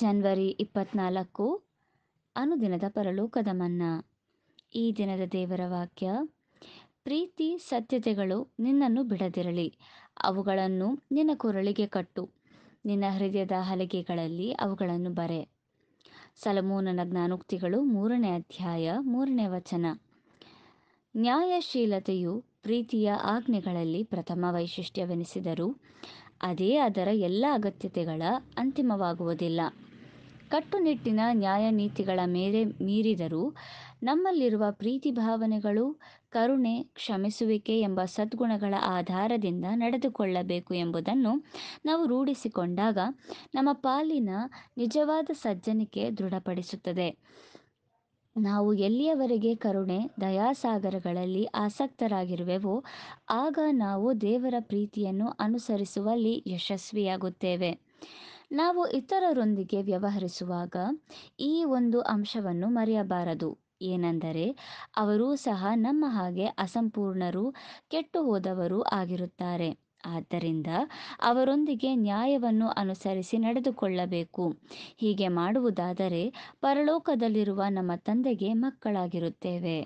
ಜನ್ವರಿ ಇಪ್ಪತ್ನಾಲ್ಕು ಅನುದಿನದ ಪರಲೋಕದ ಮನ್ನಾ ಈ ದಿನದ ದೇವರ ವಾಕ್ಯ ಪ್ರೀತಿ ಸತ್ಯತೆಗಳು ನಿನ್ನನ್ನು ಬಿಡದಿರಲಿ ಅವುಗಳನ್ನು ನಿನ್ನ ಕೊರಳಿಗೆ ಕಟ್ಟು ನಿನ್ನ ಹೃದಯದ ಹಲಗೆಗಳಲ್ಲಿ ಅವುಗಳನ್ನು ಬರೆ ಸಲಮೂನನ ಜ್ಞಾನೋಕ್ತಿಗಳು ಮೂರನೇ ಅಧ್ಯಾಯ ಮೂರನೇ ವಚನ ನ್ಯಾಯಶೀಲತೆಯು ಪ್ರೀತಿಯ ಆಜ್ಞೆಗಳಲ್ಲಿ ಪ್ರಥಮ ವೈಶಿಷ್ಟ್ಯವೆನಿಸಿದರು ಅದೇ ಅದರ ಎಲ್ಲ ಅಗತ್ಯತೆಗಳ ಅಂತಿಮವಾಗುವುದಿಲ್ಲ ಕಟ್ಟುನಿಟ್ಟಿನ ನ್ಯಾಯ ನೀತಿಗಳ ಮೇಲೆ ಮೀರಿದರೂ ನಮ್ಮಲ್ಲಿರುವ ಪ್ರೀತಿ ಭಾವನೆಗಳು ಕರುಣೆ ಕ್ಷಮಿಸುವಿಕೆ ಎಂಬ ಸದ್ಗುಣಗಳ ಆಧಾರದಿಂದ ನಡೆದುಕೊಳ್ಳಬೇಕು ಎಂಬುದನ್ನು ನಾವು ರೂಢಿಸಿಕೊಂಡಾಗ ನಮ್ಮ ಪಾಲಿನ ನಿಜವಾದ ಸಜ್ಜನಿಕೆ ದೃಢಪಡಿಸುತ್ತದೆ ನಾವು ಎಲ್ಲಿಯವರೆಗೆ ಕರುಣೆ ದಯಾಸಾಗರಗಳಲ್ಲಿ ಆಸಕ್ತರಾಗಿರುವೆವೋ ಆಗ ನಾವು ದೇವರ ಪ್ರೀತಿಯನ್ನು ಅನುಸರಿಸುವಲ್ಲಿ ಯಶಸ್ವಿಯಾಗುತ್ತೇವೆ ನಾವು ಇತರರೊಂದಿಗೆ ವ್ಯವಹರಿಸುವಾಗ ಈ ಒಂದು ಅಂಶವನ್ನು ಮರೆಯಬಾರದು ಏನೆಂದರೆ ಅವರೂ ಸಹ ನಮ್ಮ ಹಾಗೆ ಅಸಂಪೂರ್ಣರು ಕೆಟ್ಟು ಹೋದವರೂ ಆಗಿರುತ್ತಾರೆ ಆದ್ದರಿಂದ ಅವರೊಂದಿಗೆ ನ್ಯಾಯವನ್ನು ಅನುಸರಿಸಿ ನಡೆದುಕೊಳ್ಳಬೇಕು ಹೀಗೆ ಮಾಡುವುದಾದರೆ ಪರಲೋಕದಲ್ಲಿರುವ ನಮ್ಮ ತಂದೆಗೆ ಮಕ್ಕಳಾಗಿರುತ್ತೇವೆ